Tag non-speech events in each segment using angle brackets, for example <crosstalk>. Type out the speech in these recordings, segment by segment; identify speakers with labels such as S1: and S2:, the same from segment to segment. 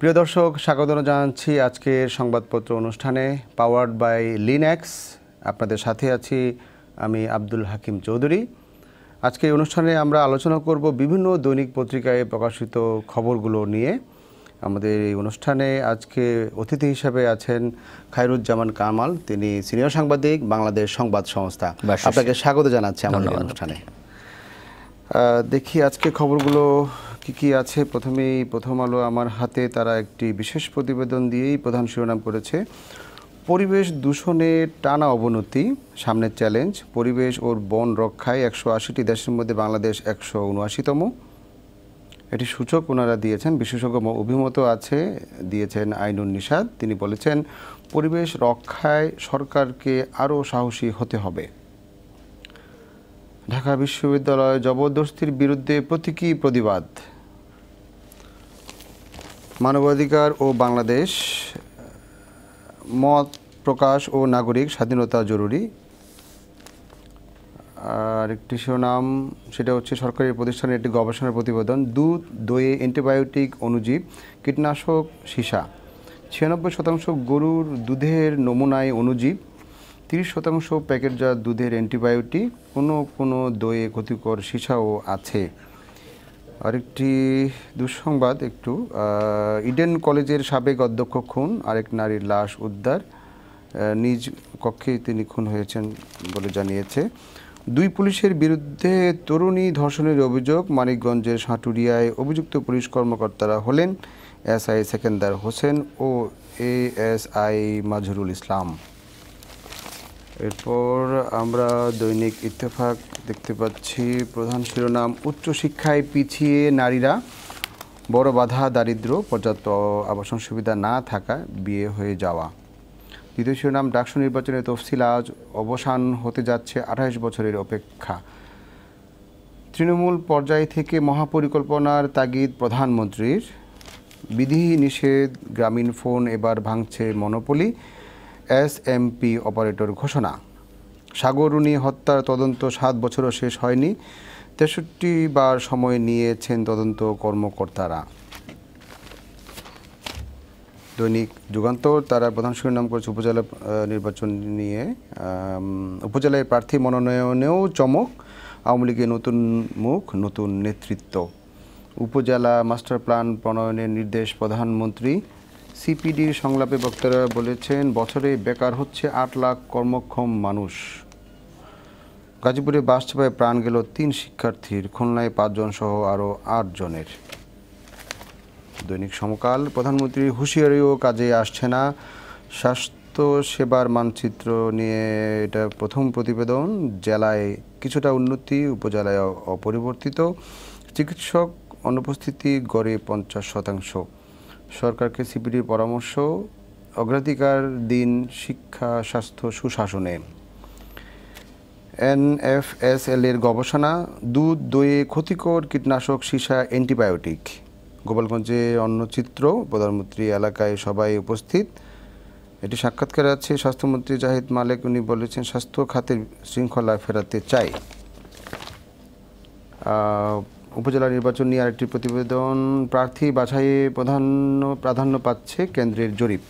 S1: প্রিয় দর্শক স্বাগত জানাচ্ছি আজকের সংবাদপত্র অনুষ্ঠানে পাওয়ার্ড বাই লিনেক্স আপনাদের সাথে আছি আমি আব্দুল হাকিম চৌধুরী আজকে অনুষ্ঠানে আমরা আলোচনা করব বিভিন্ন দৈনিক পত্রিকায় প্রকাশিত খবরগুলো নিয়ে আমাদের এই অনুষ্ঠানে আজকে অতিথি হিসাবে আছেন খায়রুজ্জামান কামাল তিনি সিনিয়র সাংবাদিক বাংলাদেশ সংবাদ সংস্থা আপনাকে স্বাগত জানাচ্ছি আমাদের অনুষ্ঠানে দেখি আজকে খবরগুলো কি কি আছে প্রথমেই প্রথম আলো আমার হাতে তারা একটি বিশেষ প্রতিবেদন দিয়েই প্রধান শিরোনাম করেছে পরিবেশ দূষণে টানা অবনতি সামনের চ্যালেঞ্জ পরিবেশ ও বন রক্ষায় একশো আশিটি দেশের মধ্যে বাংলাদেশ একশো উনআশিতম এটি সূচক ওনারা দিয়েছেন বিশেষজ্ঞ অভিমত আছে দিয়েছেন আইনুন নিষাদ তিনি বলেছেন পরিবেশ রক্ষায় সরকারকে আরও সাহসী হতে হবে ঢাকা বিশ্ববিদ্যালয় জবরদস্তির বিরুদ্ধে প্রতীকী প্রতিবাদ মানবাধিকার ও বাংলাদেশ মত প্রকাশ ও নাগরিক স্বাধীনতা জরুরি আর একটি শিরোনাম সেটা হচ্ছে সরকারি প্রতিষ্ঠানের একটি গবেষণার প্রতিবেদন দুধ দইয়ে অ্যান্টিবায়োটিক অনুজীব কীটনাশক সীসা ছিয়ানব্বই শতাংশ গরুর দুধের নমুনায় অনুজীব তিরিশ শতাংশ প্যাকেটজাত দুধের অ্যান্টিবায়োটিক কোনো কোনো দইয়ে ক্ষতিকর সীসাও আছে আরেকটি দুঃসংবাদ একটু ইডেন কলেজের সাবেক অধ্যক্ষ খুন আরেক নারীর লাশ উদ্ধার নিজ কক্ষে তিনি খুন হয়েছেন বলে জানিয়েছে দুই পুলিশের বিরুদ্ধে তরুণী ধর্ষণের অভিযোগ মানিকগঞ্জের সাঁটুরিয়ায় অভিযুক্ত পুলিশ কর্মকর্তারা হলেন এসআই সেকেন্দার হোসেন ও এএসআই মাজহরুল ইসলাম এরপর আমরা দৈনিক ইত্তেফাক দেখতে পাচ্ছি প্রধান শিরোনাম উচ্চশিক্ষায় পিছিয়ে নারীরা বড় বাধা দারিদ্র পর্যাপ্ত আবাসন সুবিধা না থাকা বিয়ে হয়ে যাওয়া দ্বিতীয় শিরোনাম ডাকসু নির্বাচনের তফসিল আজ অবসান হতে যাচ্ছে আঠাশ বছরের অপেক্ষা তৃণমূল পর্যায় থেকে মহাপরিকল্পনার তাগিদ প্রধানমন্ত্রীর বিধি নিষেধ গ্রামীণ ফোন এবার ভাঙছে মনোপলি এসএমপি অপারেটর ঘোষণা সাগরুনি হত্যার তদন্ত সাত বছরও শেষ হয়নি তেষট্টি বার সময় নিয়েছেন তদন্ত কর্মকর্তারা দৈনিক যুগান্তর তারা প্রধান নাম করেছে উপজেলা নির্বাচন নিয়ে উপজেলায় প্রার্থী মনোনয়নেও চমক আওয়ামী লীগের নতুন মুখ নতুন নেতৃত্ব উপজেলা মাস্টার প্ল্যান প্রণয়নের নির্দেশ প্রধানমন্ত্রী সিপিডির সংলাপে বক্তারা বলেছেন বছরে বেকার হচ্ছে আট লাখ কর্মক্ষম মানুষ গাজীপুরে বাস চাপায় প্রাণ গেল তিন শিক্ষার্থীর খুলনায় পাঁচজন সহ আরও আটজনের দৈনিক সমকাল প্রধানমন্ত্রী হুঁশিয়ারিও কাজে আসছে না স্বাস্থ্য সেবার মানচিত্র নিয়ে এটা প্রথম প্রতিবেদন জেলায় কিছুটা উন্নতি উপজেলায় অপরিবর্তিত চিকিৎসক অনুপস্থিতি গড়ে পঞ্চাশ শতাংশ সরকারকে সিপিডির পরামর্শ অগ্রাধিকার দিন শিক্ষা স্বাস্থ্য সুশাসনে এনএফএসএল এর গবেষণা দুধ দইয়ে ক্ষতিকর কীটনাশক সীসা অ্যান্টিবায়োটিক গোপালগঞ্জে অন্য চিত্র প্রধানমন্ত্রী এলাকায় সবাই উপস্থিত এটি সাক্ষাৎকার আছে স্বাস্থ্যমন্ত্রী জাহিদ মালেক উনি বলেছেন স্বাস্থ্য খাতের শৃঙ্খলা ফেরাতে চাই উপজেলা নির্বাচন নিয়ে আরেকটি প্রতিবেদন প্রার্থী বাছাইয়ে প্রাধান্য প্রাধান্য পাচ্ছে কেন্দ্রের জরিপ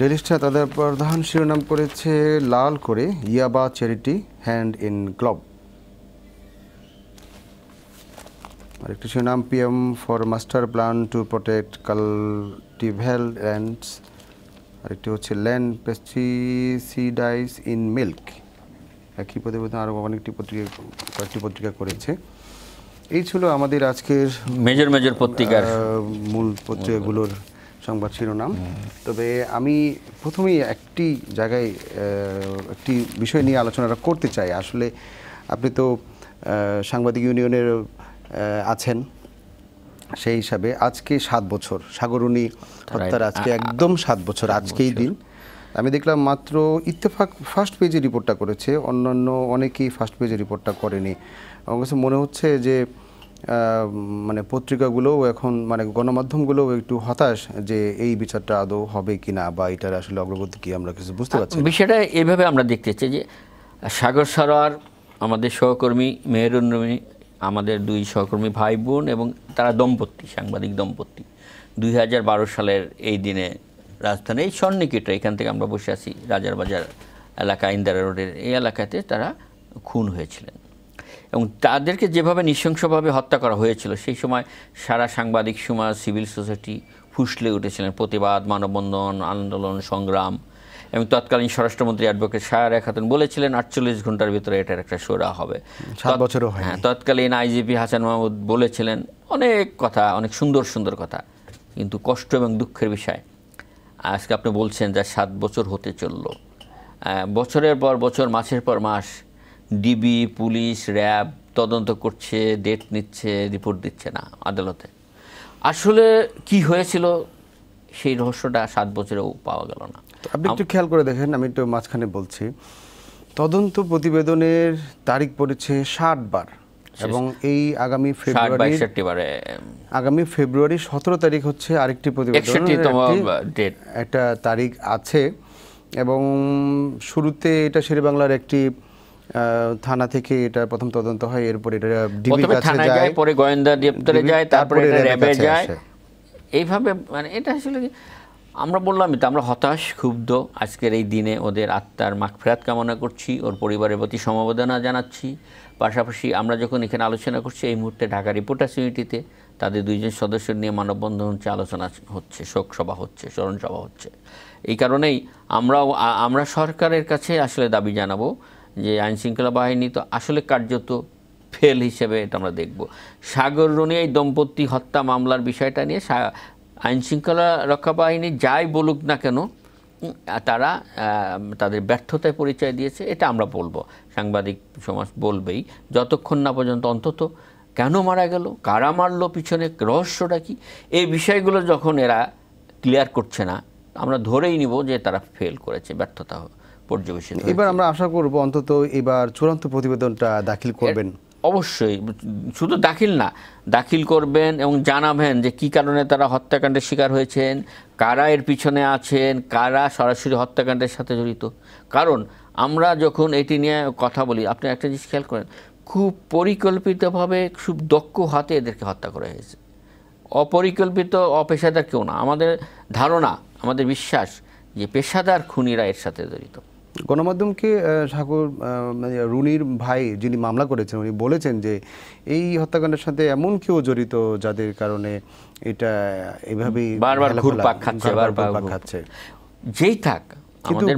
S1: ডেলিস্টা তাদের প্রধান শিরোনাম করেছে লাল করে ইয়াবা চ্যারিটি হ্যান্ড ইন গ্লোব আরেকটি শিরোনাম PM for master plan to protect cultivable lands আরেকটি হচ্ছে ল্যান্ড পেস্টিসিডাইস ইন মিল্ক একই প্রতিবেদন আরও অনেকটি পত্রিকা কয়েকটি পত্রিকা করেছে এই ছিল আমাদের আজকের মেজর মেজর পত্রিকার মূল পত্রিকাগুলোর সংবাদ শিরোনাম তবে আমি প্রথমেই একটি জায়গায় একটি বিষয় নিয়ে আলোচনাটা করতে চাই আসলে আপনি তো সাংবাদিক ইউনিয়নের আছেন সেই হিসাবে আজকে সাত বছর সাগরুনি হত্যার আজকে একদম সাত বছর আজকেই দিন আমি দেখলাম মাত্র ইত্তেফাক ফার্স্ট পেজে রিপোর্টটা করেছে অন্যান্য অনেকেই ফার্স্ট পেজে রিপোর্টটা করেনি আমার কাছে মনে হচ্ছে যে মানে পত্রিকাগুলোও এখন মানে গণমাধ্যমগুলোও একটু হতাশ যে এই বিচারটা আদৌ হবে কি না বা এটার আসলে অগ্রগতি কি আমরা কিছু বুঝতে পারছি
S2: বিষয়টা এভাবে আমরা দেখতে চাই যে সাগর সরোয়ার আমাদের সহকর্মী মেহরুন্নমী আমাদের দুই সহকর্মী ভাই বোন এবং তারা দম্পতি সাংবাদিক দম্পতি দুই সালের এই দিনে রাজধানী এই সন্নিকটে এখান থেকে আমরা বসে আছি রাজার বাজার এলাকা ইন্দারা রোডের এই এলাকাতে তারা খুন হয়েছিলেন এবং তাদেরকে যেভাবে নৃশংসভাবে হত্যা করা হয়েছিল সেই সময় সারা সাংবাদিক সমাজ সিভিল সোসাইটি ফুসলে উঠেছিলেন প্রতিবাদ মানববন্ধন আন্দোলন সংগ্রাম এবং তৎকালীন স্বরাষ্ট্রমন্ত্রী অ্যাডভোকেট শাহর খাতুন বলেছিলেন আটচল্লিশ ঘন্টার ভিতরে এটার একটা সোরা হবে বছরও হ্যাঁ তৎকালীন আইজিপি হাসান মাহমুদ বলেছিলেন অনেক কথা অনেক সুন্দর সুন্দর কথা কিন্তু কষ্ট এবং দুঃখের বিষয় আজকে আপনি বলছেন যা সাত বছর হতে চলল বছরের পর বছর মাসের পর মাস ডিবি পুলিশ র্যাব তদন্ত করছে ডেট নিচ্ছে রিপোর্ট দিচ্ছে না আদালতে আসলে কি হয়েছিল সেই রহস্যটা সাত বছরেও পাওয়া গেল
S1: না আপনি একটু খেয়াল করে দেখেন আমি একটু মাঝখানে বলছি তদন্ত প্রতিবেদনের তারিখ পড়েছে ষাট বার এবং এই আগামী ফেব্রুয়ারি আগামী ফেব্রুয়ারি সতেরো তারিখ হচ্ছে আরেকটি প্রতিবেদন একটা তারিখ আছে এবং শুরুতে এটা শেরে বাংলার একটি থানা থেকে এটা প্রথম তদন্ত হয় এরপর এটা ডিবি কাছে যায়
S2: পরে গোয়েন্দা দপ্তরে যায় তারপরে র‍্যাবে যায় এইভাবে মানে এটা আসলে আমরা বললামই তো আমরা হতাশ ক্ষুব্ধ আজকের এই দিনে ওদের আত্মার মাখফেরাত কামনা করছি ওর পরিবারের প্রতি সমবেদনা জানাচ্ছি পাশাপাশি আমরা যখন এখানে আলোচনা করছি এই মুহূর্তে ঢাকা রিপোর্টার্স ইউনিটিতে তাদের দুইজন সদস্য নিয়ে মানববন্ধন হচ্ছে আলোচনা হচ্ছে শোকসভা হচ্ছে স্মরণসভা হচ্ছে এই কারণেই আমরাও আমরা সরকারের কাছে আসলে দাবি জানাবো যে আইনশৃঙ্খলা বাহিনী তো আসলে কার্যত ফেল হিসেবে এটা আমরা দেখব সাগর রনি এই দম্পতি হত্যা মামলার বিষয়টা নিয়ে আইন শৃঙ্খলা রক্ষা বাহিনী যাই বলুক না কেন তারা তাদের ব্যর্থতায় পরিচয় দিয়েছে এটা আমরা বলবো সাংবাদিক সমাজ বলবেই যতক্ষণ না পর্যন্ত অন্তত কেন মারা গেল কারা মারলো পিছনে রহস্যটা কি এই বিষয়গুলো যখন এরা ক্লিয়ার করছে না আমরা ধরেই নিব যে তারা ফেল করেছে ব্যর্থতা পর্যবেসিত
S1: এবার আমরা আশা করব অন্তত এবার চূড়ান্ত
S2: প্রতিবেদনটা দাখিল করবেন অবশ্যই শুধু দাখিল না দাখিল করবেন এবং জানাবেন যে কি কারণে তারা হত্যাকাণ্ডের শিকার হয়েছেন কারা এর পিছনে আছেন কারা সরাসরি হত্যাকাণ্ডের সাথে জড়িত কারণ আমরা যখন এটি নিয়ে কথা বলি আপনি একটা জিনিস খেয়াল করেন খুব পরিকল্পিতভাবে খুব দক্ষ হাতে এদেরকে হত্যা করা হয়েছে অপরিকল্পিত অপেশাদার কেউ না আমাদের ধারণা আমাদের বিশ্বাস যে পেশাদার খুনিরা এর সাথে জড়িত
S1: গণমাধ্যমকে ঠাকুর মানে রুনির ভাই যিনি মামলা করেছেন উনি বলেছেন যে এই হত্যাকাণ্ডের সাথে এমন কেউ জড়িত যাদের কারণে এটা এভাবেই বারবার ঘুরপাক খাচ্ছে বারবার খাচ্ছে
S2: যেই থাক আমাদের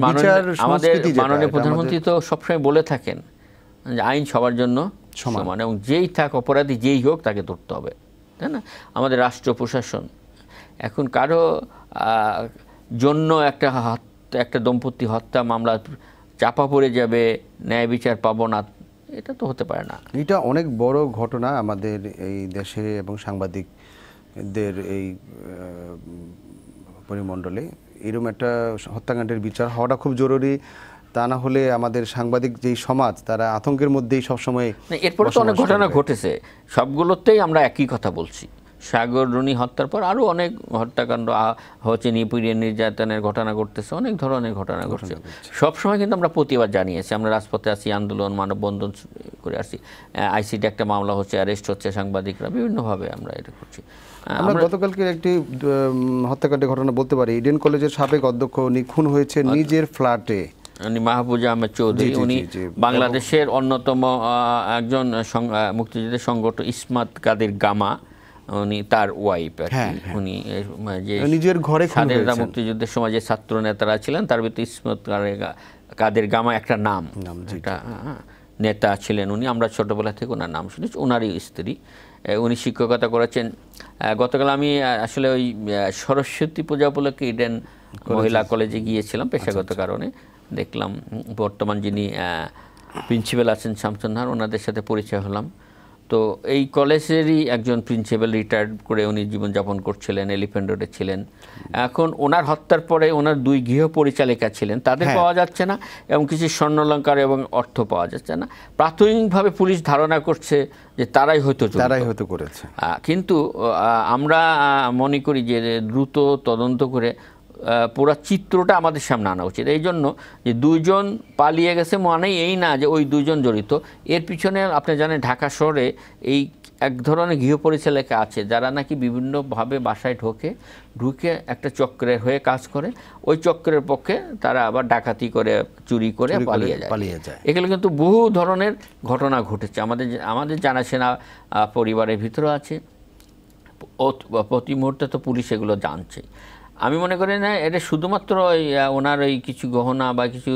S2: আমাদের মাননীয় প্রধানমন্ত্রী তো সবসময় বলে থাকেন যে আইন সবার জন্য সমান এবং যেই থাক অপরাধী যেই হোক তাকে ধরতে হবে তাই না আমাদের রাষ্ট্র প্রশাসন এখন কারো জন্য একটা হাত একটা দম্পতি হত্যা মামলা চাপা পড়ে যাবে ন্যায় বিচার পাবো না এটা তো হতে পারে না
S1: এটা অনেক বড় ঘটনা আমাদের এই দেশে এবং সাংবাদিকদের এই পরিমণ্ডলে এরকম একটা হত্যাকাণ্ডের বিচার হওয়াটা খুব জরুরি তা না হলে আমাদের সাংবাদিক যেই সমাজ তারা আতঙ্কের
S2: মধ্যেই সবসময় এরপরে তো অনেক ঘটনা ঘটেছে সবগুলোতেই আমরা একই কথা বলছি সাগর রুনি হত্যার পর আরও অনেক হত্যাকাণ্ড হচ্ছে নিপীড়িয়ে নির্যাতনের ঘটনা ঘটতেছে অনেক ধরনের ঘটনা ঘটছে সবসময় কিন্তু আমরা প্রতিবাদ জানিয়েছি আমরা রাজপথে আসি আন্দোলন মানববন্ধন করে আসি আইসিটি একটা মামলা হচ্ছে অ্যারেস্ট হচ্ছে সাংবাদিকরা বিভিন্নভাবে আমরা এটা করছি আমরা
S1: গতকালকে একটি হত্যাকাণ্ডের ঘটনা বলতে পারি ইডেন কলেজের সাবেক অধ্যক্ষ নিখুন হয়েছে নিজের ফ্ল্যাটে
S2: উনি মাহবুজা আহমেদ চৌধুরী উনি বাংলাদেশের অন্যতম একজন মুক্তিযুদ্ধের সংগঠন ইসমাত কাদের গামা উনি তার ওয়াইফ আর হ্যাঁ, হ্যাঁ। উনি মানে যে নিজের ঘরে স্বাধীনতা মুক্তিযুদ্ধের সময় যে ছাত্র নেতারা ছিলেন তার ভিতরে ইসমত কাদের গামা একটা নাম নেতা ছিলেন উনি আমরা ছোটোবেলা থেকে ওনার নাম শুনেছি ওনারই স্ত্রী উনি শিক্ষকতা করেছেন গতকাল আমি আসলে ওই সরস্বতী পূজা উপলক্ষে ইডেন মহিলা কলেজে গিয়েছিলাম আচ্ছা, পেশাগত আচ্ছা। কারণে দেখলাম বর্তমান যিনি প্রিন্সিপাল আছেন শামসুন্নার ওনাদের সাথে পরিচয় হলাম তো এই কলেজেরই একজন প্রিন্সিপাল রিটায়ার্ড করে উনি জীবনযাপন করছিলেন এলিফেন্ট রোডে ছিলেন এখন ওনার হত্যার পরে ওনার দুই গৃহ পরিচালিকা ছিলেন তাদের হ্যাঁ। পাওয়া যাচ্ছে না এবং কিছু স্বর্ণলঙ্কার এবং অর্থ পাওয়া যাচ্ছে না প্রাথমিকভাবে পুলিশ ধারণা করছে যে তারাই হয়তো তারাই হয়তো করেছে কিন্তু আমরা মনে করি যে দ্রুত তদন্ত করে পুরা চিত্রটা আমাদের সামনে আনা উচিত এই জন্য যে দুইজন পালিয়ে গেছে মানেই এই না যে ওই দুইজন জড়িত এর পিছনে আপনি জানেন ঢাকা শহরে এই এক ধরনের গৃহপরিচালিকা আছে যারা নাকি বিভিন্নভাবে বাসায় ঢোকে ঢুকে একটা চক্রের হয়ে কাজ করে ওই চক্রের পক্ষে তারা আবার ডাকাতি করে চুরি করে পালিয়ে যায় পালিয়ে যায় এগুলো কিন্তু বহু ধরনের ঘটনা ঘটেছে আমাদের আমাদের জানাশোনা পরিবারের ভিতরে আছে প্রতি মুহূর্তে তো পুলিশ এগুলো জানছে আমি মনে করি না এটা শুধুমাত্র ওই ওনার ওই কিছু গহনা বা কিছু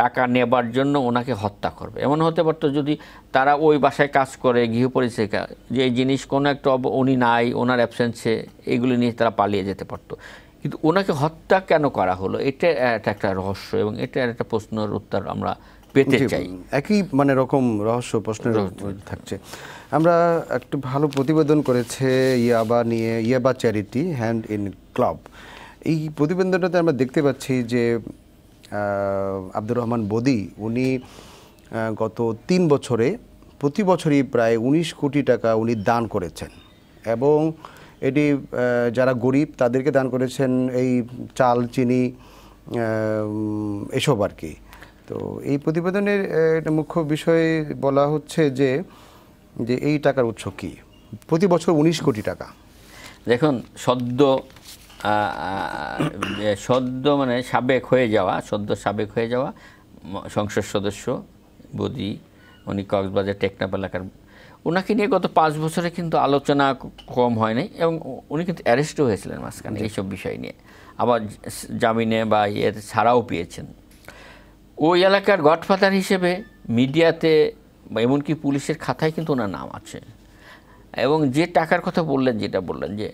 S2: টাকা নেবার জন্য ওনাকে হত্যা করবে এমন হতে পারতো যদি তারা ওই বাসায় কাজ করে গৃহপরিচিকা যে এই জিনিস কোনো একটা উনি নাই ওনার অ্যাবসেন্সে এগুলি নিয়ে তারা পালিয়ে যেতে পারতো কিন্তু ওনাকে হত্যা কেন করা হলো এটা একটা রহস্য এবং এটা একটা প্রশ্নের উত্তর আমরা পেতে চাই
S1: একই মানে রকম রহস্য প্রশ্নের থাকছে আমরা একটু ভালো প্রতিবেদন করেছে ইয়াবা নিয়ে ইয়াবা চ্যারিটি হ্যান্ড ইন ক্লাব এই প্রতিবেদনটাতে আমরা দেখতে পাচ্ছি যে আব্দুর রহমান বদি উনি গত তিন বছরে প্রতি বছরই প্রায় ১৯ কোটি টাকা উনি দান করেছেন এবং এটি যারা গরিব তাদেরকে দান করেছেন এই চাল চিনি এসব আর কি তো এই প্রতিবেদনের একটা মুখ্য বিষয় বলা হচ্ছে যে যে এই টাকার উৎস কী প্রতি বছর উনিশ কোটি টাকা
S2: দেখুন সদ্য সদ্য মানে সাবেক হয়ে যাওয়া সদ্য সাবেক হয়ে যাওয়া সংসদ সদস্য বদি উনি কক্সবাজার টেকনাপ এলাকার ওনাকে নিয়ে গত পাঁচ বছরে কিন্তু আলোচনা কম হয় নাই এবং উনি কিন্তু অ্যারেস্টও হয়েছিলেন মাঝখানে এইসব বিষয় নিয়ে আবার জামিনে বা ইয়ে ছাড়াও পেয়েছেন ওই এলাকার গডফাদার হিসেবে মিডিয়াতে এমনকি পুলিশের খাতায় কিন্তু ওনার নাম আছে এবং যে টাকার কথা বললেন যেটা বললেন যে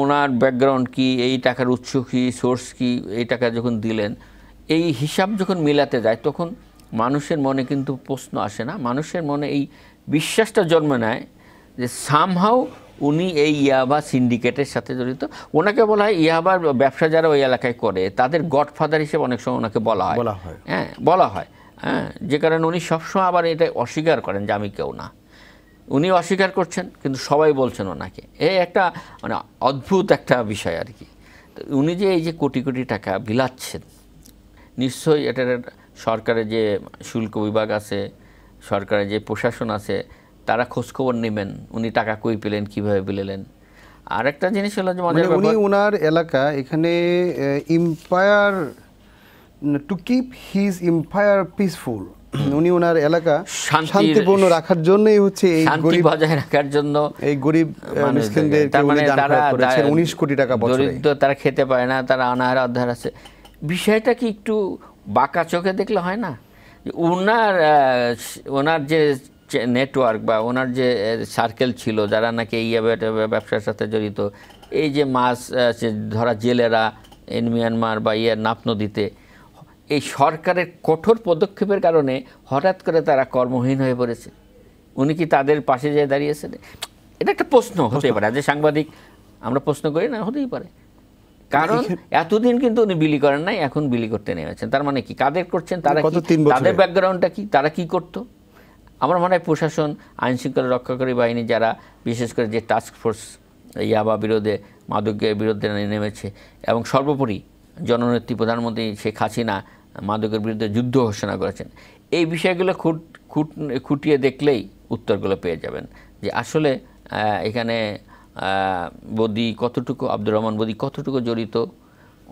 S2: ওনার ব্যাকগ্রাউন্ড কি এই টাকার উৎস কী সোর্স কি এই টাকা যখন দিলেন এই হিসাব যখন মিলাতে যায় তখন মানুষের মনে কিন্তু প্রশ্ন আসে না মানুষের মনে এই বিশ্বাসটা জন্ম নেয় যে সামহাও উনি এই ইয়াবা সিন্ডিকেটের সাথে জড়িত ওনাকে বলা হয় ইয়াবার ব্যবসা যারা ওই এলাকায় করে তাদের গডফাদার হিসেবে অনেক সময় ওনাকে বলা হয় বলা হয় হ্যাঁ বলা হয় হ্যাঁ যে কারণে উনি সবসময় আবার এটা অস্বীকার করেন যে আমি কেউ না উনি অস্বীকার করছেন কিন্তু সবাই বলছেন ওনাকে এই একটা মানে অদ্ভুত একটা বিষয় আর কি উনি যে এই যে কোটি কোটি টাকা বিলাচ্ছেন নিশ্চয়ই এটার সরকারের যে শুল্ক বিভাগ আছে সরকারের যে প্রশাসন আছে তারা খোঁজখবর নেবেন উনি টাকা কই পেলেন কিভাবে পেলেন আরেকটা জিনিস হলো যে মজার মানে উনি
S1: ওনার এলাকা এখানে empire to keep his empire peaceful উনি ওনার এলাকা শান্তিপূর্ণ রাখার জন্যই হচ্ছে এই গরিব বজায়
S2: রাখার জন্য এই গরিব মিসকিনদের তার মানে তারা 19 কোটি টাকা বছরে দরিদ্র তারা খেতে পারে না তারা অনাহার অধ্যার আছে বিষয়টা কি একটু বাঁকা চোখে দেখলে হয় না ওনার ওনার যে নেটওয়ার্ক বা ওনার যে সার্কেল ছিল যারা নাকি এই ব্যবসার সাথে জড়িত এই যে মাছ ধরা জেলেরা মিয়ানমার বা ইয়ে নাপ নদীতে এই সরকারের কঠোর পদক্ষেপের কারণে হঠাৎ করে তারা কর্মহীন হয়ে পড়েছে উনি কি তাদের পাশে যেয়ে দাঁড়িয়েছেন এটা একটা প্রশ্ন হতে পারে যে সাংবাদিক আমরা প্রশ্ন করি না হতেই পারে কারণ এতদিন কিন্তু উনি বিলি করেন নাই এখন বিলি করতে নেমেছেন তার মানে কি কাদের করছেন তারা তাদের ব্যাকগ্রাউন্ডটা কি তারা কি করতো আমার মনে হয় প্রশাসন আইনশৃঙ্খলা রক্ষাকারী বাহিনী যারা বিশেষ করে যে টাস্ক ফোর্স ইয়াবা বিরোধে মাদকের বিরুদ্ধে নেমেছে এবং সর্বোপরি জননেত্রী প্রধানমন্ত্রী শেখ হাসিনা মাদকের বিরুদ্ধে যুদ্ধ ঘোষণা করেছেন এই বিষয়গুলো খুঁট খুঁট খুঁটিয়ে দেখলেই উত্তরগুলো পেয়ে যাবেন যে আসলে এখানে বদি কতটুকু আব্দুর রহমান বদি কতটুকু জড়িত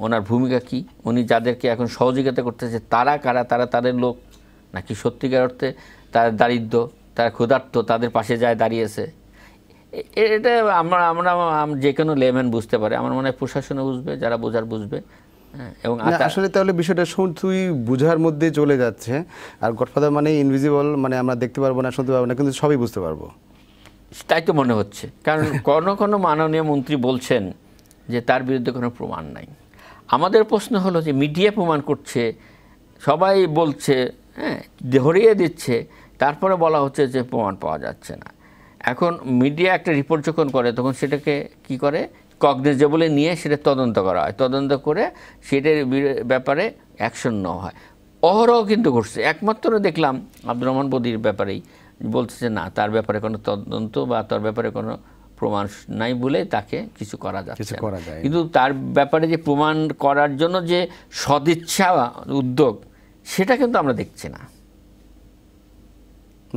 S2: ওনার ভূমিকা কি উনি যাদেরকে এখন সহযোগিতা করতেছে তারা কারা তারা তাদের লোক নাকি সত্যিকার অর্থে তার দারিদ্র তারা ক্ষুধার্ত তাদের পাশে যায় দাঁড়িয়েছে এটা আমরা আমরা যে কোনো লেমেন বুঝতে পারে আমার মনে হয় প্রশাসনও বুঝবে যারা বোঝার বুঝবে হ্যাঁ, এবং আসলে
S1: তাহলে বিষয়টা শুধুই বোঝার মধ্যে চলে যাচ্ছে আর গডফাদার মানে ইনভিজিবল মানে আমরা দেখতে পারবো না শুনতে পারবো না কিন্তু সবই বুঝতে পারবো
S2: তাই তো মনে হচ্ছে কারণ <laughs> কোনো কোনো মাননীয় মন্ত্রী বলছেন যে তার বিরুদ্ধে কোনো প্রমাণ নাই আমাদের প্রশ্ন হলো যে মিডিয়া প্রমাণ করছে সবাই বলছে হ্যাঁ ধরিয়ে দিচ্ছে তারপরে বলা হচ্ছে যে প্রমাণ পাওয়া যাচ্ছে না এখন মিডিয়া একটা রিপোর্ট যখন করে তখন সেটাকে কি করে কগনেজেবলে নিয়ে সেটা তদন্ত করা হয় তদন্ত করে সেটার ব্যাপারে অ্যাকশন নেওয়া হয় অহরহ কিন্তু ঘটছে একমাত্র দেখলাম আব্দুর রহমান বদির ব্যাপারেই বলছে যে না তার ব্যাপারে কোনো তদন্ত বা তার ব্যাপারে কোনো প্রমাণ নাই বলে তাকে কিছু করা যাচ্ছে কিন্তু তার ব্যাপারে যে প্রমাণ করার জন্য যে সদিচ্ছা উদ্যোগ সেটা কিন্তু আমরা দেখছি না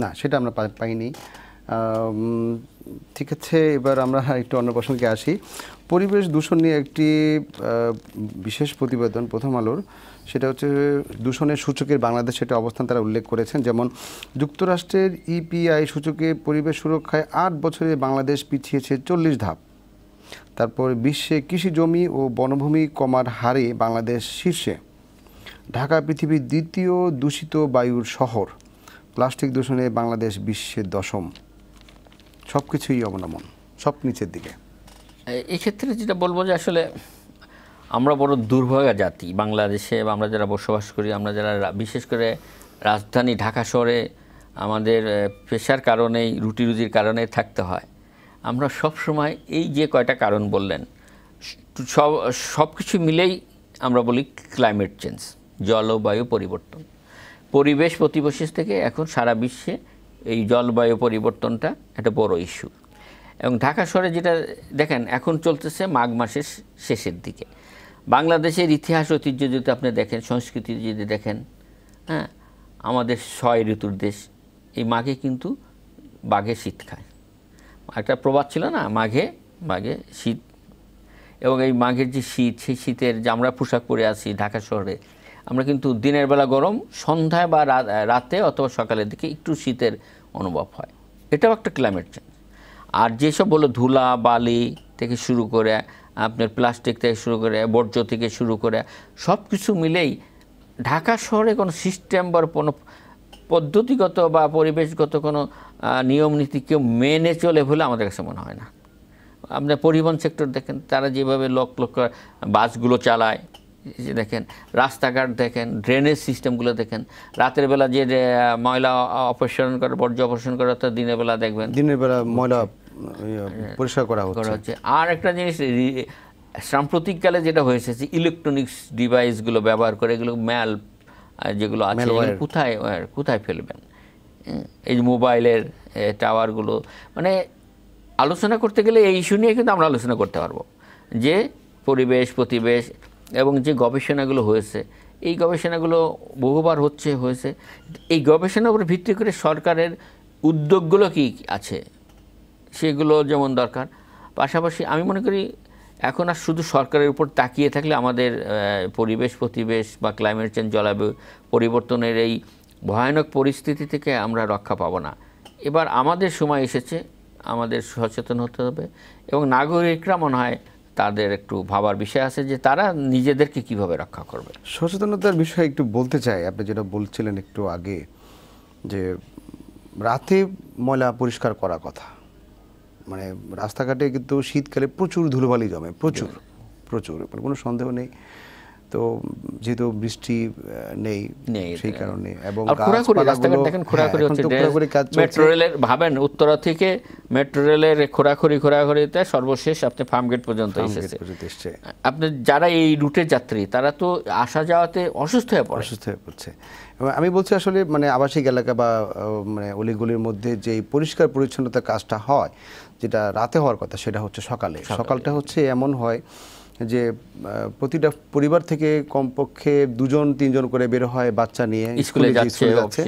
S1: না সেটা আমরা পাইনি ঠিক আছে এবার আমরা একটু অন্য প্রসঙ্গে আসি পরিবেশ দূষণ নিয়ে একটি বিশেষ প্রতিবেদন প্রথম আলোর সেটা হচ্ছে দূষণের সূচকের বাংলাদেশ সেটা অবস্থান তারা উল্লেখ করেছেন যেমন যুক্তরাষ্ট্রের ইপিআই সূচকে পরিবেশ সুরক্ষায় আট বছরে বাংলাদেশ পিছিয়েছে চল্লিশ ধাপ তারপর বিশ্বে কৃষি জমি ও বনভূমি কমার হারে বাংলাদেশ শীর্ষে ঢাকা পৃথিবীর দ্বিতীয় দূষিত বায়ুর শহর প্লাস্টিক দূষণে বাংলাদেশ বিশ্বে দশম সব কিছুই অবনমন সব নিচের
S2: দিকে এক্ষেত্রে যেটা বলবো যে আসলে আমরা বড় দুর্ভাগা জাতি বাংলাদেশে আমরা যারা বসবাস করি আমরা যারা বিশেষ করে রাজধানী ঢাকা শহরে আমাদের পেশার কারণেই রুটি রুজির কারণে থাকতে হয় আমরা সব সময় এই যে কয়টা কারণ বললেন সব সব কিছু মিলেই আমরা বলি ক্লাইমেট চেঞ্জ জলবায়ু পরিবর্তন পরিবেশ প্রতিবেশী থেকে এখন সারা বিশ্বে এই জলবায়ু পরিবর্তনটা একটা বড় ইস্যু এবং ঢাকা শহরে যেটা দেখেন এখন চলতেছে মাঘ মাসের শেষের দিকে বাংলাদেশের ইতিহাস ঐতিহ্য যদি আপনি দেখেন সংস্কৃতি যদি দেখেন হ্যাঁ আমাদের ছয় ঋতুর দেশ এই মাঘে কিন্তু বাঘে শীত খায় একটা প্রবাদ ছিল না মাঘে মাঘে শীত এবং এই মাঘের যে শীত সেই শীতের যে আমরা পোশাক পরে আছি ঢাকা শহরে আমরা কিন্তু দিনের বেলা গরম সন্ধ্যায় বা রাতে অথবা সকালের দিকে একটু শীতের অনুভব হয় এটাও একটা ক্লাইমেট চেঞ্জ আর যেসব হলো ধুলা বালি থেকে শুরু করে আপনার প্লাস্টিক থেকে শুরু করে বর্জ্য থেকে শুরু করে সব কিছু মিলেই ঢাকা শহরে কোনো সিস্টেম বা কোনো পদ্ধতিগত বা পরিবেশগত কোনো নিয়ম নীতি কেউ মেনে চলে বলে আমাদের কাছে মনে হয় না আপনার পরিবহন সেক্টর দেখেন তারা যেভাবে লক্ষ লক্ষ বাসগুলো চালায় যে দেখেন রাস্তাঘাট দেখেন ড্রেনেজ সিস্টেমগুলো দেখেন রাতের বেলা যে ময়লা অপসারণ করে বর্জ্য অপসারণ করে অর্থাৎ দিনের বেলা দেখবেন
S1: দিনের বেলা ময়লা ইয়ে, হ্যাঁ, পরিষ্কার
S2: করা হচ্ছে আর একটা জিনিস সাম্প্রতিককালে যেটা হয়েছে যে ইলেকট্রনিক্স ডিভাইসগুলো ব্যবহার করে এগুলো ম্যাল যেগুলো আছে কোথায় কোথায় ফেলবেন এই মোবাইলের টাওয়ারগুলো মানে আলোচনা করতে গেলে এই ইস্যু নিয়ে কিন্তু আমরা আলোচনা করতে পারবো যে পরিবেশ প্রতিবেশ এবং যে গবেষণাগুলো হয়েছে এই গবেষণাগুলো বহুবার হচ্ছে হয়েছে এই গবেষণার উপর ভিত্তি করে সরকারের উদ্যোগগুলো কি আছে সেগুলো যেমন দরকার পাশাপাশি আমি মনে করি এখন আর শুধু সরকারের উপর তাকিয়ে থাকলে আমাদের পরিবেশ প্রতিবেশ বা ক্লাইমেট চেঞ্জ জলবায়ু পরিবর্তনের এই ভয়ানক পরিস্থিতি থেকে আমরা রক্ষা পাবো না এবার আমাদের সময় এসেছে আমাদের সচেতন হতে হবে এবং নাগরিকরা মনে হয় তাদের একটু ভাবার বিষয় আছে যে তারা নিজেদেরকে কিভাবে রক্ষা করবে
S1: সচেতনতার বিষয়ে একটু বলতে চাই আপনি যেটা বলছিলেন একটু আগে যে রাতে ময়লা পরিষ্কার করা কথা মানে রাস্তাঘাটে কিন্তু শীতকালে প্রচুর ধুলোবালি জমে প্রচুর প্রচুর মানে কোনো সন্দেহ নেই তো যেহেতু বৃষ্টি নেই সেই কারণে এবং হ্যাঁ, মেট্রো রেলের
S2: ভাবেন উত্তরা থেকে মেট্রো রেলের খোরাখুরি খোরাখুরিতে সর্বশেষ আপনি ফার্মগেট পর্যন্ত
S1: এসেছে
S2: আপনি যারা এই রুটে যাত্রী তারা তো আসা যাওয়াতে অসুস্থ হয়ে পড়ে অসুস্থ হয়ে পড়ছে আমি বলছি আসলে মানে আবাসিক এলাকা বা
S1: মানে অলিগুলির মধ্যে যে পরিষ্কার পরিচ্ছন্নতার কাজটা হয় যেটা রাতে হওয়ার কথা সেটা হচ্ছে সকালে সকালটা হচ্ছে এমন হয় যে প্রতিটা পরিবার থেকে কমপক্ষে দুজন তিনজন করে বের হয় বাচ্চা নিয়ে স্কুলে যাচ্ছে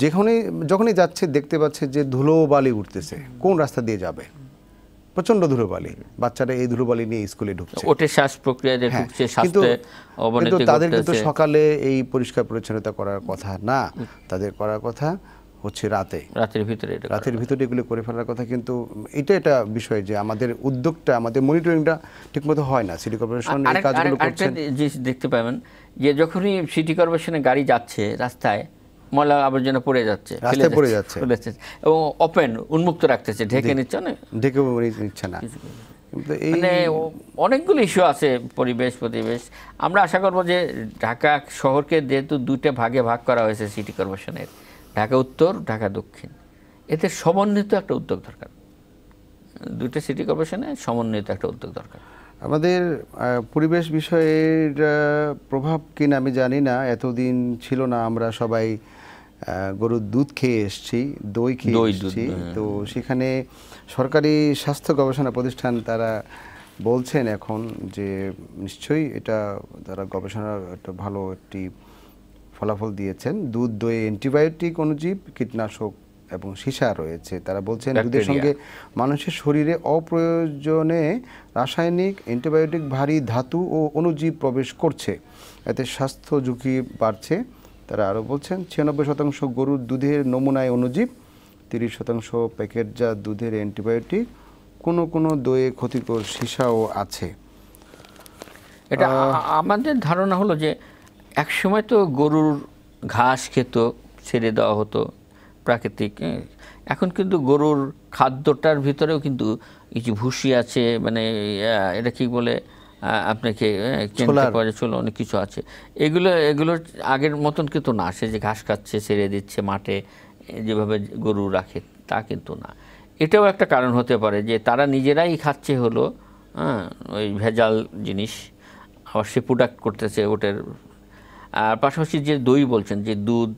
S1: যেখানে যখনই যাচ্ছে দেখতে পাচ্ছে যে ধুলো বালি উঠতেছে কোন রাস্তা দিয়ে যাবে প্রচন্ড ধুলোবালি বাচ্চারা এই ধুলোবালি নিয়ে স্কুলে ঢুকছে
S2: ওটে শ্বাস প্রক্রিয়া হ্যাঁ, ঢুকছে কিন্তু অবনতি তাদের কিন্তু সকালে
S1: এই পরিষ্কার পরিচ্ছন্নতা করার কথা না তাদের করার কথা হচ্ছে রাতে রাতের ভিতরে রাতের ভিতরে এগুলো করে ফেলার কথা কিন্তু এটা এটা বিষয় যে আমাদের উদ্যোগটা আমাদের মনিটরিংটা ঠিকমতো হয় না সিটি কর্পোরেশন এই কাজগুলো করছে
S2: জিনিস দেখতে পাবেন যে যখনই সিটি কর্পোরেশনের গাড়ি যাচ্ছে রাস্তায় ময়লা আবর্জনা পড়ে যাচ্ছে রাস্তায় পড়ে যাচ্ছে এবং ওপেন উন্মুক্ত রাখতেছে ঢেকে নিচ্ছে না
S1: ঢেকে নিচ্ছে না
S2: মানে অনেকগুলো ইস্যু আছে পরিবেশ প্রতিবেশ আমরা আশা করব যে ঢাকা শহরকে যেহেতু দুইটা ভাগে ভাগ করা হয়েছে সিটি কর্পোরেশনের ঢাকা উত্তর ঢাকা দক্ষিণ এতে সমন্বিত একটা উদ্যোগ দরকার দুইটা সিটি কর্পোরেশনে সমন্বিত একটা উদ্যোগ দরকার আমাদের পরিবেশ বিষয়ের
S1: প্রভাব কিনা আমি জানি না এতদিন ছিল না আমরা সবাই গরুর দুধ খেয়ে এসছি দই খেয়ে এসছি হ্যাঁ। তো সেখানে সরকারি স্বাস্থ্য গবেষণা প্রতিষ্ঠান তারা বলছেন এখন যে নিশ্চয়ই এটা তারা গবেষণার একটা ভালো একটি ফলাফল দিয়েছেন দুধ দয়ে অ্যান্টিবায়োটিক অনুজীব কীটনাশক এবং সীসা রয়েছে তারা বলছেন দুধের সঙ্গে মানুষের শরীরে অপ্রয়োজনে রাসায়নিক অ্যান্টিবায়োটিক ভারী ধাতু ও অনুজীব প্রবেশ করছে এতে স্বাস্থ্য ঝুঁকি বাড়ছে তারা আরও বলছেন ছিয়ানব্বই শতাংশ গরুর দুধের নমুনায় অনুজীব তিরিশ শতাংশ প্যাকেটজাত দুধের অ্যান্টিবায়োটিক কোনো কোনো দয়ে ক্ষতিকর সীসাও আছে
S2: এটা আমাদের ধারণা হলো যে একসময় তো গরুর ঘাস খেত ছেড়ে দেওয়া হতো প্রাকৃতিক এখন কিন্তু গরুর খাদ্যটার ভিতরেও কিন্তু কিছু ভুসি আছে মানে এটা কি বলে আপনাকে করে চলো অনেক কিছু আছে এগুলো এগুলো আগের মতন কিন্তু না আসে যে ঘাস খাচ্ছে ছেড়ে দিচ্ছে মাঠে যেভাবে গরু রাখে তা কিন্তু না এটাও একটা কারণ হতে পারে যে তারা নিজেরাই খাচ্ছে হলো হ্যাঁ ওই ভেজাল জিনিস আবার সে প্রোডাক্ট করতেছে ওটার আর পাশাপাশি যে দই বলছেন যে দুধ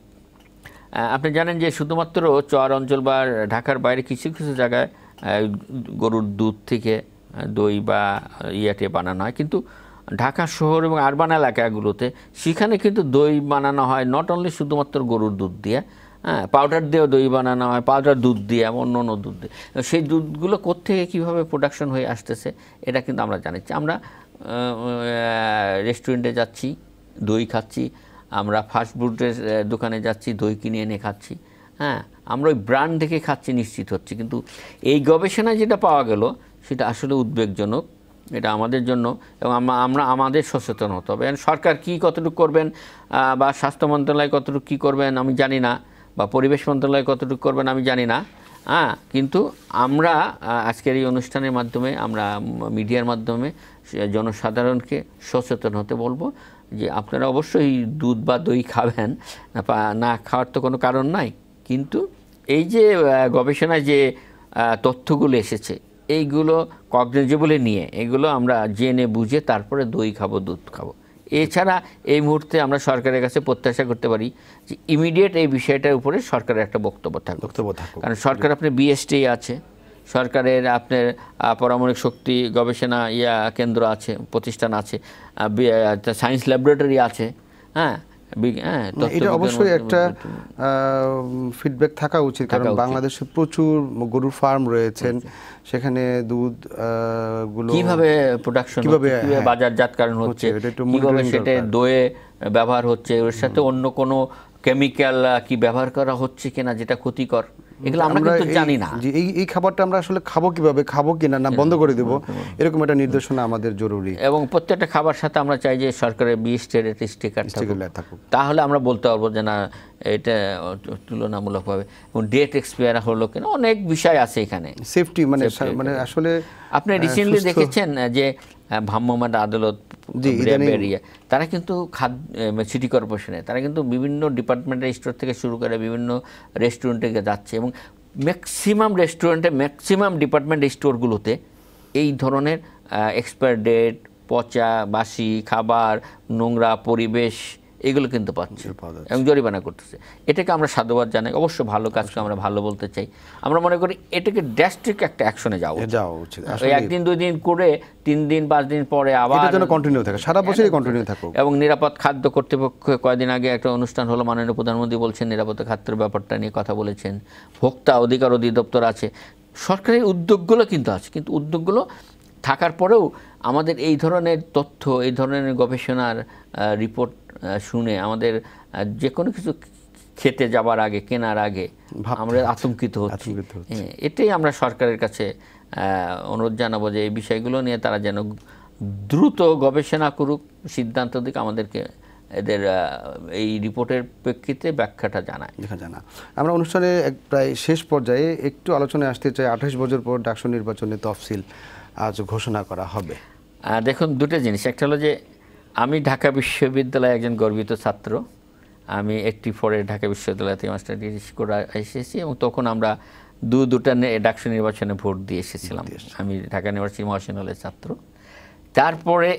S2: আপনি জানেন যে শুধুমাত্র চর অঞ্চল বা ঢাকার বাইরে কিছু কিছু জায়গায় গরুর দুধ থেকে দই বা ইয়াটে বানানো হয় কিন্তু ঢাকা শহর এবং আরবান এলাকাগুলোতে সেখানে কিন্তু দই বানানো হয় নট অনলি শুধুমাত্র গরুর দুধ দিয়ে হ্যাঁ পাউডার দিয়েও দই বানানো হয় পাউডার দুধ দিয়ে অন্য অন্য দুধ দিয়ে সেই দুধগুলো কোত্থেকে কীভাবে প্রোডাকশন হয়ে আসতেছে এটা কিন্তু আমরা জানাচ্ছি আমরা রেস্টুরেন্টে যাচ্ছি দই খাচ্ছি আমরা ফাস্টফুডের দোকানে যাচ্ছি দই কিনে এনে খাচ্ছি হ্যাঁ আমরা ওই ব্র্যান্ড দেখে খাচ্ছি নিশ্চিত হচ্ছে কিন্তু এই গবেষণায় যেটা পাওয়া গেল সেটা আসলে উদ্বেগজনক এটা আমাদের জন্য এবং আমরা আমাদের সচেতন হতে হবে সরকার কি কতটুকু করবেন বা স্বাস্থ্য মন্ত্রণালয় কতটুকু কী করবেন আমি জানি না বা পরিবেশ মন্ত্রণালয় কতটুকু করবেন আমি জানি না হ্যাঁ কিন্তু আমরা আজকের এই অনুষ্ঠানের মাধ্যমে আমরা মিডিয়ার মাধ্যমে জনসাধারণকে সচেতন হতে বলবো যে আপনারা অবশ্যই দুধ বা দই খাবেন না খাওয়ার তো কোনো কারণ নাই কিন্তু এই যে গবেষণায় যে তথ্যগুলো এসেছে এইগুলো কগনেজেবলে নিয়ে এগুলো আমরা জেনে বুঝে তারপরে দই খাবো দুধ খাবো এছাড়া এই মুহূর্তে আমরা সরকারের কাছে প্রত্যাশা করতে পারি যে ইমিডিয়েট এই বিষয়টার উপরে সরকারের একটা বক্তব্য থাকবে কারণ সরকার আপনার বিএসটি আছে সরকারের আপনার পরামরিক শক্তি গবেষণা ইয়া কেন্দ্র আছে প্রতিষ্ঠান আছে সায়েন্স ল্যাবরেটরি আছে হ্যাঁ হ্যাঁ এটা অবশ্যই একটা
S1: ফিডব্যাক থাকা উচিত কারণ বাংলাদেশে প্রচুর গরুর ফার্ম রয়েছেন সেখানে দুধ
S2: গুলো কিভাবে প্রোডাকশন কিভাবে হ্যাঁ, বাজারজাতকরণ হচ্ছে কিভাবে সেটা দয়ে ব্যবহার হচ্ছে ওর সাথে অন্য কোনো কেমিক্যাল কি ব্যবহার করা হচ্ছে কিনা যেটা ক্ষতিকর এগুলো আমরা কিন্তু জানি না
S1: যে এই এই খাবারটা আমরা আসলে খাবো কিভাবে খাবো কিনা না বন্ধ করে দেব এরকম একটা নির্দেশনা আমাদের জরুরি
S2: এবং প্রত্যেকটা খাবার সাথে আমরা চাই যে সরকারের বিষ স্টেট স্টিকার থাকুক তাহলে আমরা বলতে পারবো যে না এটা তুলনামূলকভাবে এবং ডেট এক্সপায়ার হলো কেন অনেক বিষয় আছে এখানে সেফটি মানে মানে
S1: আসলে আপনি রিসেন্টলি দেখেছেন
S2: যে ভ্রাম্যমান আদালত তারা কিন্তু খাদ্য সিটি কর্পোরেশনে তারা কিন্তু বিভিন্ন ডিপার্টমেন্টের স্টোর থেকে শুরু করে বিভিন্ন রেস্টুরেন্টে যাচ্ছে এবং ম্যাক্সিমাম রেস্টুরেন্টে ম্যাক্সিমাম ডিপার্টমেন্ট স্টোরগুলোতে এই ধরনের এক্সপায়ার ডেট পচা বাসি খাবার নোংরা পরিবেশ এগুলো কিন্তু পাচ্ছে এবং জরিমানা করতেছে এটাকে আমরা সাধুবাদ জানাই অবশ্য ভালো কাজকে আমরা ভালো বলতে চাই আমরা মনে করি এটাকে ড্যাস্ট্রিক একটা অ্যাকশনে যাওয়া যাওয়া উচিত একদিন দুই দিন করে তিন দিন পাঁচ দিন পরে আবার যেন কন্টিনিউ থাকে সারা বছরই কন্টিনিউ থাকে এবং নিরাপদ খাদ্য কর্তৃপক্ষ কয়েকদিন আগে একটা অনুষ্ঠান হলো মাননীয় প্রধানমন্ত্রী বলছেন নিরাপদ খাদ্যের ব্যাপারটা নিয়ে কথা বলেছেন ভোক্তা অধিকার অধিদপ্তর আছে সরকারি উদ্যোগগুলো কিন্তু আছে কিন্তু উদ্যোগগুলো থাকার পরেও আমাদের এই ধরনের তথ্য এই ধরনের গবেষণার রিপোর্ট শুনে আমাদের যে কোনো কিছু খেতে যাবার আগে কেনার আগে আমরা আতঙ্কিত হচ্ছি হ্যাঁ, এটাই আমরা সরকারের কাছে অনুরোধ জানাবো যে এই বিষয়গুলো নিয়ে তারা যেন দ্রুত গবেষণা করুক সিদ্ধান্ত দিক আমাদেরকে এদের এই রিপোর্টের প্রেক্ষিতে ব্যাখ্যাটা জানায় দেখা জানা
S1: আমরা অনুষ্ঠানে প্রায় শেষ পর্যায়ে একটু আলোচনায় আসতে চাই আঠাশ বছর পর ডাকসু নির্বাচনে তফসিল
S2: আজ ঘোষণা করা হবে দেখুন দুটো জিনিস একটা হলো যে আমি ঢাকা বিশ্ববিদ্যালয়ে একজন গর্বিত ছাত্র আমি একটি পরে ঢাকা বিশ্ববিদ্যালয় থেকে মাস্টার ডিগ্রি করে এসেছি এবং তখন আমরা দু দুটা ডাকসু নির্বাচনে ভোট দিয়ে এসেছিলাম আমি ঢাকা ইউনিভার্সিটি মহাসিনালের ছাত্র তারপরে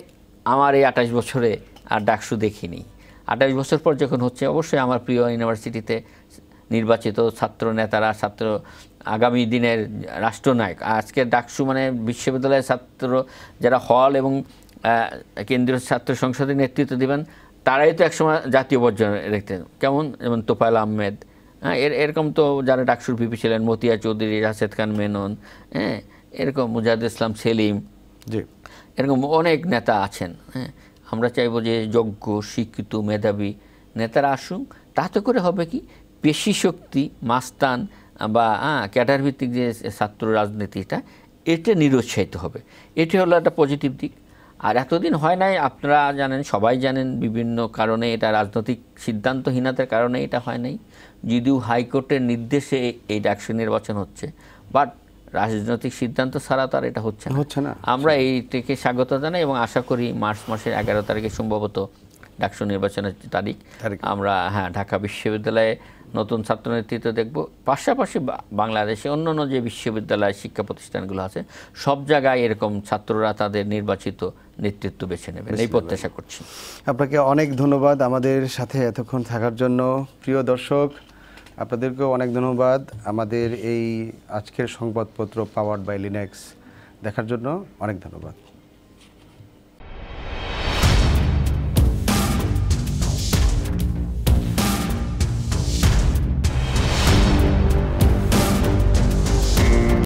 S2: আমার এই আঠাশ বছরে আর ডাকসু দেখিনি আঠাশ বছর পর যখন হচ্ছে অবশ্যই আমার প্রিয় ইউনিভার্সিটিতে নির্বাচিত ছাত্র নেতারা ছাত্র আগামী দিনের রাষ্ট্রনায়ক আজকে ডাকসু মানে বিশ্ববিদ্যালয়ের ছাত্র যারা হল এবং কেন্দ্রীয় ছাত্র সংসদের নেতৃত্ব দেবেন তারাই তো একসময় জাতীয় পর্যায়ে রেখতেন কেমন যেমন তোফায়ল আহমেদ হ্যাঁ এর এরকম তো যারা ডাকসুর পিপি ছিলেন মতিয়া চৌধুরী রাশেদ খান মেনন হ্যাঁ এরকম মুজাহিদ ইসলাম সেলিম জি এরকম অনেক নেতা আছেন হ্যাঁ আমরা চাইব যে যোগ্য শিক্ষিত মেধাবী নেতারা আসুন তাতে করে হবে কি পেশি শক্তি মাস্তান বা ক্যাডার ভিত্তিক যে ছাত্র রাজনীতিটা এটা নিরুৎসাহিত হবে এটি হলো একটা পজিটিভ দিক আর এতদিন হয় নাই আপনারা জানেন সবাই জানেন বিভিন্ন কারণে এটা রাজনৈতিক সিদ্ধান্তহীনতার কারণে এটা হয় নাই যদিও হাইকোর্টের নির্দেশে এই ডাকসু নির্বাচন হচ্ছে বাট রাজনৈতিক সিদ্ধান্ত ছাড়া তার এটা হচ্ছে না হচ্ছে না আমরা এইটাকে স্বাগত জানাই এবং আশা করি মার্চ মাসের এগারো তারিখে সম্ভবত ডাকসু নির্বাচনের তারিখ আমরা হ্যাঁ ঢাকা বিশ্ববিদ্যালয়ে নতুন ছাত্র নেতৃত্ব দেখব পাশাপাশি বাংলাদেশে অন্যান্য যে বিশ্ববিদ্যালয় শিক্ষা প্রতিষ্ঠানগুলো আছে সব জায়গায় এরকম ছাত্ররা তাদের নির্বাচিত নেতৃত্ব বেছে নেবেন এই প্রত্যাশা করছি
S1: আপনাকে অনেক ধন্যবাদ আমাদের সাথে এতক্ষণ থাকার জন্য প্রিয় দর্শক আপনাদেরকেও অনেক ধন্যবাদ আমাদের এই আজকের সংবাদপত্র পাওয়ার বাই লিনেক্স দেখার জন্য অনেক ধন্যবাদ